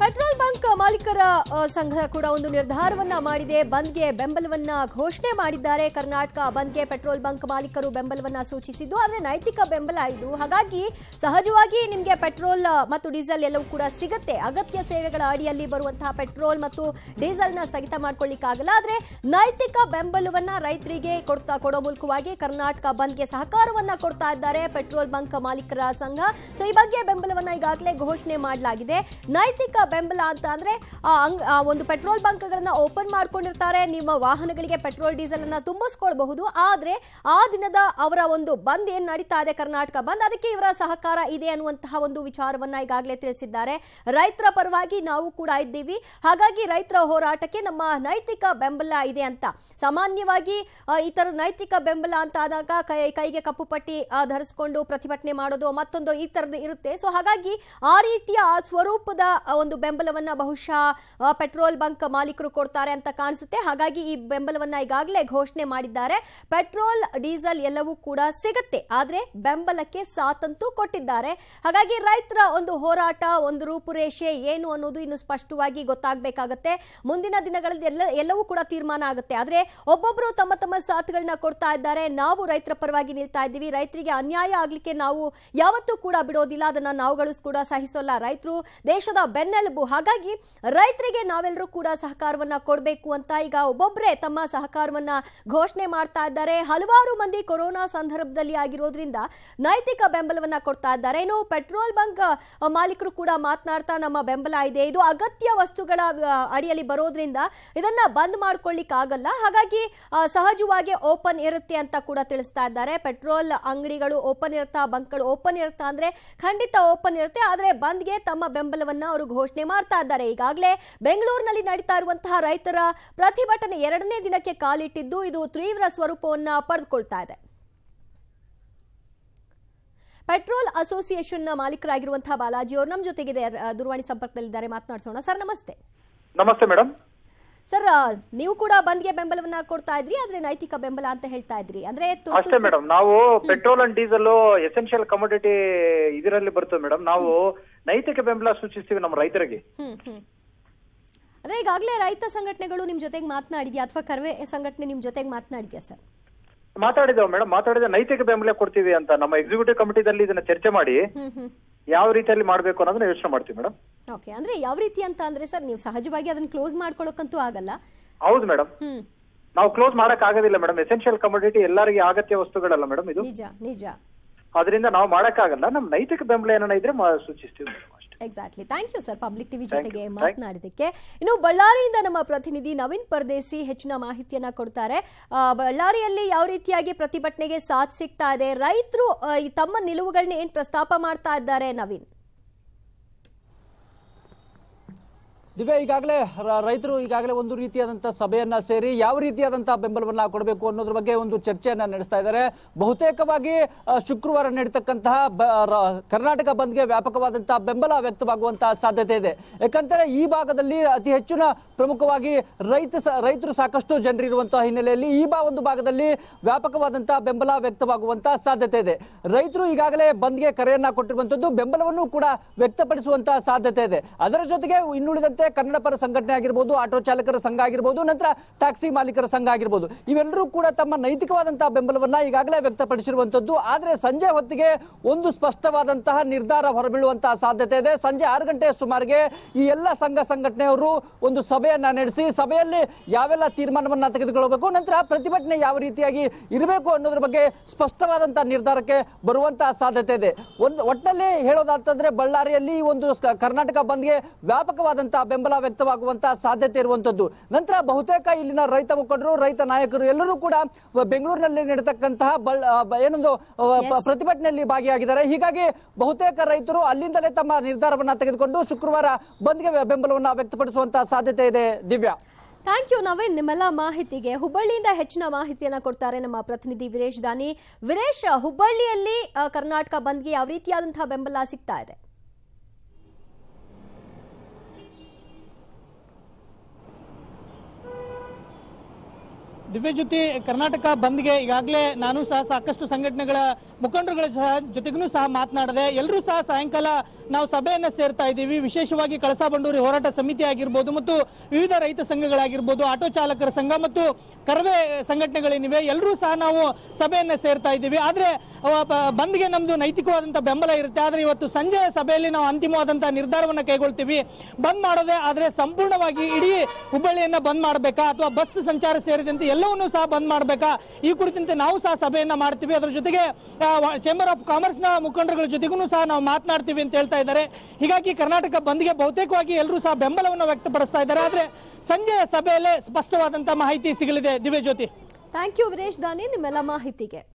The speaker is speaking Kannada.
ಪೆಟ್ರೋಲ್ ಬಂಕ್ ಮಾಲೀಕರ ಸಂಘ ಕೂಡ ಒಂದು ನಿರ್ಧಾರವನ್ನ ಮಾಡಿದೆ ಬಂದ್ಗೆ ಬೆಂಬಲವನ್ನ ಘೋಷಣೆ ಮಾಡಿದ್ದಾರೆ ಕರ್ನಾಟಕ ಬಂದ್ಗೆ ಪೆಟ್ರೋಲ್ ಬಂಕ್ ಮಾಲೀಕರು ಬೆಂಬಲವನ್ನ ಸೂಚಿಸಿದ್ದು ಆದರೆ ನೈತಿಕ ಬೆಂಬಲ ಇದು ಹಾಗಾಗಿ ಸಹಜವಾಗಿ ನಿಮಗೆ ಪೆಟ್ರೋಲ್ ಮತ್ತು ಡೀಸೆಲ್ ಎಲ್ಲವೂ ಕೂಡ ಸಿಗುತ್ತೆ ಅಗತ್ಯ ಸೇವೆಗಳ ಅಡಿಯಲ್ಲಿ ಬರುವಂತಹ ಪೆಟ್ರೋಲ್ ಮತ್ತು ಡೀಸೆಲ್ನ ಸ್ಥಗಿತ ಮಾಡ್ಕೊಳ್ಳಿಕ್ಕಾಗಲ್ಲ ಆದರೆ ನೈತಿಕ ಬೆಂಬಲವನ್ನ ರೈತರಿಗೆ ಕೊಡ್ತಾ ಕೊಡೋ ಮೂಲಕವಾಗಿ ಕರ್ನಾಟಕ ಬಂದ್ಗೆ ಸಹಕಾರವನ್ನ ಕೊಡ್ತಾ ಇದ್ದಾರೆ ಪೆಟ್ರೋಲ್ ಬಂಕ್ ಮಾಲೀಕರ ಸಂಘ ಸೊ ಈ ಬಗ್ಗೆ ಬೆಂಬಲವನ್ನ ಈಗಾಗಲೇ ಘೋಷಣೆ ಮಾಡಲಾಗಿದೆ ನೈತಿಕ ಬೆಂಬಲ ಅಂತ ಅಂದ್ರೆ ಒಂದು ಪೆಟ್ರೋಲ್ ಬಂಕ್ಗಳನ್ನ ಓಪನ್ ಮಾಡ್ಕೊಂಡಿರ್ತಾರೆ ನಿಮ್ಮ ವಾಹನಗಳಿಗೆ ಪೆಟ್ರೋಲ್ ಡೀಸೆಲ್ ಅನ್ನ ತುಂಬಿಸ್ಕೊಳ್ಬಹುದು ಆದ್ರೆ ಆ ದಿನದ ಅವರ ಒಂದು ಬಂದ್ ಏನ್ ನಡೀತಾ ಇದೆ ಕರ್ನಾಟಕ ಬಂದ್ ಅದಕ್ಕೆ ಇವರ ಸಹಕಾರ ಇದೆ ಅನ್ನುವಂತಹ ಒಂದು ವಿಚಾರವನ್ನ ಈಗಾಗಲೇ ತಿಳಿಸಿದ್ದಾರೆ ರೈತರ ಪರವಾಗಿ ನಾವು ಕೂಡ ಇದ್ದೀವಿ ಹಾಗಾಗಿ ರೈತರ ಹೋರಾಟಕ್ಕೆ ನಮ್ಮ ನೈತಿಕ ಬೆಂಬಲ ಇದೆ ಅಂತ ಸಾಮಾನ್ಯವಾಗಿ ಈ ತರ ನೈತಿಕ ಬೆಂಬಲ ಅಂತ ಆದಾಗ ಕೈ ಕೈಗೆ ಕಪ್ಪು ಪಟ್ಟಿ ಧರಿಸಿಕೊಂಡು ಪ್ರತಿಭಟನೆ ಮಾಡೋದು ಮತ್ತೊಂದು ಈ ತರದ ಇರುತ್ತೆ ಸೊ ಹಾಗಾಗಿ ಆ ರೀತಿಯ ಆ ಸ್ವರೂಪದ ಒಂದು ಬೆಂಬಲವನ್ನ ಬಹುಶಃ ಪೆಟ್ರೋಲ್ ಬಂಕ್ ಮಾಲೀಕರು ಕೊಡ್ತಾರೆ ಅಂತ ಕಾಣಿಸುತ್ತೆ ಹಾಗಾಗಿ ಈ ಬೆಂಬಲವನ್ನ ಈಗಾಗಲೇ ಘೋಷಣೆ ಮಾಡಿದ್ದಾರೆ ಪೆಟ್ರೋಲ್ ಡೀಸೆಲ್ ಎಲ್ಲವೂ ಕೂಡ ಸಿಗುತ್ತೆ ಆದರೆ ಬೆಂಬಲಕ್ಕೆ ಸಾತಂತೂ ಕೊಟ್ಟಿದ್ದಾರೆ ಹಾಗಾಗಿ ರೈತರ ಒಂದು ಹೋರಾಟ ಒಂದು ರೂಪುರೇಷೆ ಏನು ಅನ್ನೋದು ಇನ್ನು ಸ್ಪಷ್ಟವಾಗಿ ಗೊತ್ತಾಗಬೇಕಾಗತ್ತೆ ಮುಂದಿನ ದಿನಗಳಲ್ಲಿ ಎಲ್ಲವೂ ಕೂಡ ತೀರ್ಮಾನ ಆಗುತ್ತೆ ಆದರೆ ಒಬ್ಬೊಬ್ಬರು ತಮ್ಮ ತಮ್ಮ ಸಾಥ್ಗಳನ್ನ ಕೊಡ್ತಾ ಇದ್ದಾರೆ ನಾವು ರೈತರ ಪರವಾಗಿ ನಿಲ್ತಾ ಇದ್ದೀವಿ ರೈತರಿಗೆ ಅನ್ಯಾಯ ಆಗಲಿಕ್ಕೆ ನಾವು ಯಾವತ್ತೂ ಕೂಡ ಬಿಡೋದಿಲ್ಲ ಅದನ್ನ ನಾವುಗಳು ಕೂಡ ಸಹಿಸೋಲ್ಲ ರೈತರು ದೇಶದ ಬೆನ್ನೆಲು ಹಾಗಾಗಿ ರೈತರಿಗೆ ನಾವೆಲ್ಲರೂ ಕೂಡ ಸಹಕಾರವನ್ನ ಕೊಡಬೇಕು ಅಂತ ಈಗ ಒಬ್ಬೊಬ್ಬರೇ ತಮ್ಮ ಸಹಕಾರವನ್ನ ಘೋಷಣೆ ಮಾಡ್ತಾ ಇದ್ದಾರೆ ಹಲವಾರು ಮಂದಿ ಕೊರೋನಾ ಸಂದರ್ಭದಲ್ಲಿ ಆಗಿರೋದ್ರಿಂದ ನೈತಿಕ ಬೆಂಬಲವನ್ನ ಕೊಡ್ತಾ ಇದ್ದಾರೆ ಇನ್ನು ಪೆಟ್ರೋಲ್ ಬಂಕ್ ಮಾಲೀಕರು ಕೂಡ ಮಾತನಾಡ್ತಾ ನಮ್ಮ ಬೆಂಬಲ ಇದೆ ಇದು ಅಗತ್ಯ ವಸ್ತುಗಳ ಅಡಿಯಲ್ಲಿ ಬರೋದ್ರಿಂದ ಇದನ್ನ ಬಂದ್ ಮಾಡ್ಕೊಳ್ಲಿಕ್ಕೆ ಆಗಲ್ಲ ಹಾಗಾಗಿ ಸಹಜವಾಗಿ ಓಪನ್ ಇರುತ್ತೆ ಅಂತ ಕೂಡ ತಿಳಿಸ್ತಾ ಇದ್ದಾರೆ ಪೆಟ್ರೋಲ್ ಅಂಗಡಿಗಳು ಓಪನ್ ಇರುತ್ತಾ ಬಂಕ್ಗಳು ಓಪನ್ ಇರುತ್ತಾ ಅಂದ್ರೆ ಖಂಡಿತ ಓಪನ್ ಇರುತ್ತೆ ಆದ್ರೆ ಬಂದ್ಗೆ ತಮ್ಮ ಬೆಂಬಲವನ್ನ ಅವರು ಘೋಷಣೆ ಪ್ರತಿಭಟನೆ ಮಾಡ್ತಾ ಇದ್ದಾರೆ ಈಗಾಗಲೇ ಬೆಂಗಳೂರಿನಲ್ಲಿ ನಡೀತಾ ಇರುವಂತಹ ರೈತರ ಪ್ರತಿಭಟನೆ ಎರಡನೇ ದಿನಕ್ಕೆ ಕಾಲಿಟ್ಟಿದ್ದು ಇದು ತೀವ್ರ ಸ್ವರೂಪವನ್ನ ಪಡೆದುಕೊಳ್ತಾ ಇದೆ ಪೆಟ್ರೋಲ್ ಅಸೋಸಿಯೇಷನ್ ಮಾಲೀಕರಾಗಿರುವಂತಹ ಬಾಲಾಜಿ ಅವರು ನಮ್ಮ ಜೊತೆಗಿದೆ ದೂರವಾಣಿ ಸಂಪರ್ಕದಲ್ಲಿದ್ದಾರೆ ಮಾತನಾಡಿಸೋಣ ಸರ್ ನಮಸ್ತೆ ನಮಸ್ತೆ ಮೇಡಮ್ ಸರ್ ನೀವು ಕೂಡ ಬಂದ್ಗೆ ಬೆಂಬಲವನ್ನ ಕೊಡ್ತಾ ಇದ್ರಿ ಆದ್ರೆ ನೈತಿಕ ಬೆಂಬಲ ಅಂತ ಹೇಳ್ತಾ ಇದ್ರಿ ಅಂದ್ರೆ ಅಷ್ಟೇ ಮೇಡಮ್ ನಾವು petrol and diesel essential commodity ಇದರಲ್ಲಿ ಬರ್ತದೆ ಮೇಡಮ್ ನಾವು ನೈತಿಕ ಬೆಂಬಲ ಸೂಚಿಸ್ತೀವಿ ನಮ್ಮ ರೈತರಿಗೆ ಅದೇ ಈಗಾಗಲೇ ರೈತ ಸಂಘಟನೆಗಳು ನಿಮ್ ಜೊತೆಗೆ ಮಾತನಾಡಿದ್ಯಾ ಅಥವಾ ಕರ್ವೆ ಸಂಘಟನೆ ನಿಮ್ ಜೊತೆಗೆ ಮಾತನಾಡಿದ್ಯಾ ಸರ್ ಮಾತಾಡಿದವ ಮೇಡಮ್ ಮಾತಾಡಿದ ನೈತಿಕ ಬೆಂಬಲ ಕೊಡ್ತೀವಿ ಅಂತ ನಮ್ಮ ಎಕ್ಸಿಕ್ಯೂಟಿವ್ ಕಮಿಟಿದಲ್ಲಿ ಇದನ್ನ ಚರ್ಚೆ ಮಾಡಿ ಯಾವ ರೀತಿಯಲ್ಲಿ ಮಾಡಬೇಕು ಅನ್ನೋದನ್ನ ಯೋಚನೆ ಮಾಡ್ತೀವಿ ಮೇಡಮ್ ಓಕೆ ಅಂದ್ರೆ ಯಾವ ರೀತಿ ಅಂತ ಅಂದ್ರೆ ಸರ್ ನೀವು ಸಹಜವಾಗಿ ಅದನ್ನ ಕ್ಲೋಸ್ ಮಾಡ್ಕೊಳ್ಳೋಕಂತೂ ಆಗಲ್ಲ ಹೌದು ಮೇಡಮ್ ನಾವು ಕ್ಲೋಸ್ ಮಾಡಕ್ ಆಗೋದಿಲ್ಲ ಮೇಡಮ್ ಎಸೆನ್ಶಿಯಲ್ ಕಮೋಡಿಟಿ ಎಲ್ಲರಿಗೆ ಅಗತ್ಯ ವಸ್ತುಗಳಲ್ಲ ಮೇಡಮ್ ಇದು ನಿಜ ನಿಜ ಅದರಿಂದ ನಾವು ಮಾಡಕ್ಕಾಗಲ್ಲ ನಮ್ಮ ನೈತಿಕ ಬೆಂಬಲ ಏನನ್ನ ಇದ್ರೆ ಸೂಚಿಸ್ತೀವಿ exactly thank you sir public TV ಜೊತೆಗೆ ಮಾತನಾಡಿದಕ್ಕೆ ಇನ್ನು ಬಳ್ಳಾರಿಯಿಂದ ನಮ್ಮ ಪ್ರತಿನಿಧಿ ನವೀನ್ ಪರದೇಸಿ ಹೆಚ್ಚಿನ ಮಾಹಿತಿಯನ್ನ ಕೊಡ್ತಾರೆ ಬಳ್ಳಾರಿಯಲ್ಲಿ ಯಾವ ರೀತಿಯಾಗಿ ಪ್ರತಿಭಟನೆಗೆ ಸಾಥ್ ಸಿಗ್ತಾ ಇದೆ ರೈತರು ತಮ್ಮ ನಿಲುವುಗಳನ್ನ ಏನ್ ಪ್ರಸ್ತಾಪ ಮಾಡ್ತಾ ಇದ್ದಾರೆ ನವೀನ್ ದಿವ್ಯಾ ಈಗಾಗಲೇ ರೈತರು ಈಗಾಗಲೇ ಒಂದು ರೀತಿಯಾದಂತಹ ಸಭೆಯನ್ನ ಸೇರಿ ಯಾವ ರೀತಿಯಾದಂತಹ ಬೆಂಬಲವನ್ನ ಕೊಡಬೇಕು ಅನ್ನೋದ್ರ ಬಗ್ಗೆ ಒಂದು ಚರ್ಚೆಯನ್ನ ನಡೆಸ್ತಾ ಇದ್ದಾರೆ ಬಹುತೇಕವಾಗಿ ಶುಕ್ರವಾರ ನಡೀತಕ್ಕಂತಹ ಕರ್ನಾಟಕ ಬಂದ್ಗೆ ವ್ಯಾಪಕವಾದಂತಹ ಬೆಂಬಲ ವ್ಯಕ್ತವಾಗುವಂತಹ ಸಾಧ್ಯತೆ ಇದೆ ಯಾಕಂದ್ರೆ ಈ ಭಾಗದಲ್ಲಿ ಅತಿ ಹೆಚ್ಚಿನ ಪ್ರಮುಖವಾಗಿ ರೈತ ರೈತರು ಸಾಕಷ್ಟು ಜನರಿರುವಂತಹ ಹಿನ್ನೆಲೆಯಲ್ಲಿ ಈ ಬಾ ಒಂದು ಭಾಗದಲ್ಲಿ ವ್ಯಾಪಕವಾದಂತಹ ಬೆಂಬಲ ವ್ಯಕ್ತವಾಗುವಂತಹ ಸಾಧ್ಯತೆ ಇದೆ ರೈತರು ಈಗಾಗಲೇ ಬಂದ್ಗೆ ಕರೆಯನ್ನ ಕೊಟ್ಟಿರುವಂತದ್ದು ಬೆಂಬಲವನ್ನು ಕೂಡ ವ್ಯಕ್ತಪಡಿಸುವಂತಹ ಸಾಧ್ಯತೆ ಇದೆ ಅದರ ಜೊತೆಗೆ ಇನ್ನುಳಿದಂತೆ ಜೊತೆ ಕನ್ನಡ ಪರ ಸಂಘಟನೆ ಆಗಿರ್ಬೋದು ಆಟೋ ಚಾಲಕರ ಸಂಘ ಆಗಿರ್ಬೋದು ನಂತರ ಟ್ಯಾಕ್ಸಿ ಮಾಲೀಕರ ಸಂಘ ಆಗಿರ್ಬೋದು ಇವೆಲ್ಲರೂ ಕೂಡ ತಮ್ಮ ನೈತಿಕವಾದಂತಹ ಬೆಂಬಲವನ್ನ ಈಗಾಗಲೇ ವ್ಯಕ್ತಪಡಿಸಿರುವಂತದ್ದು ಆದರೆ ಸಂಜೆ ಹೊತ್ತಿಗೆ ಒಂದು ಸ್ಪಷ್ಟವಾದಂತಹ ನಿರ್ಧಾರ ಹೊರಬೀಳುವಂತಹ ಸಾಧ್ಯತೆ ಇದೆ ಸಂಜೆ ಆರು ಗಂಟೆ ಸುಮಾರಿಗೆ ಈ ಎಲ್ಲ ಸಂಘ ಸಂಘಟನೆಯವರು ಒಂದು ಸಭೆಯನ್ನ ನಡೆಸಿ ಸಭೆಯಲ್ಲಿ ಯಾವೆಲ್ಲ ತೀರ್ಮಾನವನ್ನ ತೆಗೆದುಕೊಳ್ಳಬೇಕು ನಂತರ ಪ್ರತಿಭಟನೆ ಯಾವ ರೀತಿಯಾಗಿ ಇರಬೇಕು ಅನ್ನೋದ್ರ ಬಗ್ಗೆ ಸ್ಪಷ್ಟವಾದಂತಹ ನಿರ್ಧಾರಕ್ಕೆ ಬರುವಂತಹ ಸಾಧ್ಯತೆ ಇದೆ ಒಂದು ಒಟ್ಟಿನಲ್ಲಿ ಹೇಳೋದಾಗ್ತಂದ್ರೆ ಬಳ್ಳಾರಿಯಲ್ಲಿ ಒಂದು ಕರ್ನಾಟಕ ಬಂದ್ಗೆ ವ್ಯಾಪಕವಾದಂತಹ ಬೆಂಬಲ ವ್ಯಕ್ತವಾಗುವಂತಹ ಸಾಧ್ಯತೆ ಇರುವಂತದ್ದು ನಂತರ ಬಹುತೇಕ ಇಲ್ಲಿನ ರೈತ ಮುಖಂಡರು ರೈತ ನಾಯಕರು ಎಲ್ಲರೂ ಕೂಡ ಬೆಂಗಳೂರಿನಲ್ಲಿ ನಡೆತಕ್ಕಂತಹ ಏನೊಂದು ಪ್ರತಿಭಟನೆಯಲ್ಲಿ ಭಾಗಿಯಾಗಿದ್ದಾರೆ ಹೀಗಾಗಿ ಬಹುತೇಕ ರೈತರು ಅಲ್ಲಿಂದಲೇ ತಮ್ಮ ನಿರ್ಧಾರವನ್ನ ತೆಗೆದುಕೊಂಡು ಶುಕ್ರವಾರ ಬಂದ್ಗೆ ಬೆಂಬಲವನ್ನ ವ್ಯಕ್ತಪಡಿಸುವಂತಹ ಸಾಧ್ಯತೆ ಇದೆ ದಿವ್ಯಾ ಥ್ಯಾಂಕ್ ಯು ನವೀನ್ ನಿಮ್ಮೆಲ್ಲ ಮಾಹಿತಿಗೆ ಹುಬ್ಬಳ್ಳಿಯಿಂದ ಹೆಚ್ಚಿನ ಮಾಹಿತಿಯನ್ನ ಕೊಡ್ತಾರೆ ನಮ್ಮ ಪ್ರತಿನಿಧಿ ವಿರೇಶ್ ದಾನಿ ವಿರೇಶ್ ಹುಬ್ಬಳ್ಳಿಯಲ್ಲಿ ಕರ್ನಾಟಕ ಬಂದ್ಗೆ ಯಾವ ರೀತಿಯಾದಂತಹ ಬೆಂಬಲ ಸಿಗ್ತಾ ಇದೆ ದಿವ್ಯಜ್ಯೋತಿ ಕರ್ನಾಟಕ ಬಂದ್ಗೆ ಈಗಾಗಲೇ ನಾನು ಸಹ ಸಾಕಷ್ಟು ಸಂಘಟನೆಗಳ ಮುಖಂಡರುಗಳ ಸಹ ಜೊತೆಗೂ ಸಹ ಮಾತನಾಡಿದೆ ಎಲ್ಲರೂ ಸಹ ಸಾಯಂಕಾಲ ನಾವು ಸಭೆಯನ್ನ ಸೇರ್ತಾ ಇದ್ದೀವಿ ವಿಶೇಷವಾಗಿ ಕಳಸಾ ಬಂಡೂರಿ ಹೋರಾಟ ಸಮಿತಿ ಆಗಿರ್ಬೋದು ಮತ್ತು ವಿವಿಧ ರೈತ ಸಂಘಗಳಾಗಿರ್ಬೋದು ಆಟೋ ಚಾಲಕರ ಸಂಘ ಮತ್ತು ಕರವೇ ಸಂಘಟನೆಗಳೇನಿವೆ ಎಲ್ಲರೂ ಸಹ ನಾವು ಸಭೆಯನ್ನ ಸೇರ್ತಾ ಇದ್ದೀವಿ ಆದರೆ ಬಂದ್ಗೆ ನಮ್ಮದು ನೈತಿಕವಾದಂಥ ಬೆಂಬಲ ಇರುತ್ತೆ ಆದರೆ ಇವತ್ತು ಸಂಜೆ ಸಭೆಯಲ್ಲಿ ನಾವು ಅಂತಿಮವಾದಂತಹ ನಿರ್ಧಾರವನ್ನು ಕೈಗೊಳ್ತೀವಿ ಬಂದ್ ಮಾಡೋದೇ ಆದರೆ ಸಂಪೂರ್ಣವಾಗಿ ಇಡೀ ಹುಬ್ಬಳ್ಳಿಯನ್ನ ಬಂದ್ ಮಾಡಬೇಕಾ ಅಥವಾ ಬಸ್ ಸಂಚಾರ ಸೇರಿದಂತೆ ಎಲ್ಲ ಸಹ ಬಂದ್ ಮಾಡಬೇಕಾ ಈ ಕುರಿತಂತೆ ನಾವು ಸಹ ಸಭೆಯನ್ನ ಮಾಡ್ತೀವಿ ಅದರ ಜೊತೆಗೆ ಚೇಂಬರ್ ಆಫ್ ಕಾಮರ್ಸ್ ನ ಮುಖಂಡರುಗಳ ಜೊತೆಗೂ ಸಹ ನಾವು ಮಾತನಾಡ್ತೀವಿ ಅಂತ ಹೇಳ್ತಾ ಇದ್ದಾರೆ ಹೀಗಾಗಿ ಕರ್ನಾಟಕ ಬಂದ್ಗೆ ಬಹುತೇಕವಾಗಿ ಎಲ್ಲರೂ ಸಹ ಬೆಂಬಲವನ್ನು ವ್ಯಕ್ತಪಡಿಸ್ತಾ ಇದ್ದಾರೆ ಆದ್ರೆ ಸಂಜೆಯ ಸಭೆಯಲ್ಲೇ ಸ್ಪಷ್ಟವಾದಂತಹ ಮಾಹಿತಿ ಸಿಗಲಿದೆ ದಿವ್ಯಜ್ಯೋತಿ ಥ್ಯಾಂಕ್ ಯು ವಿರೇಶ್ ದಾನಿ ನಿಮ್ಮೆಲ್ಲ ಮಾಹಿತಿಗೆ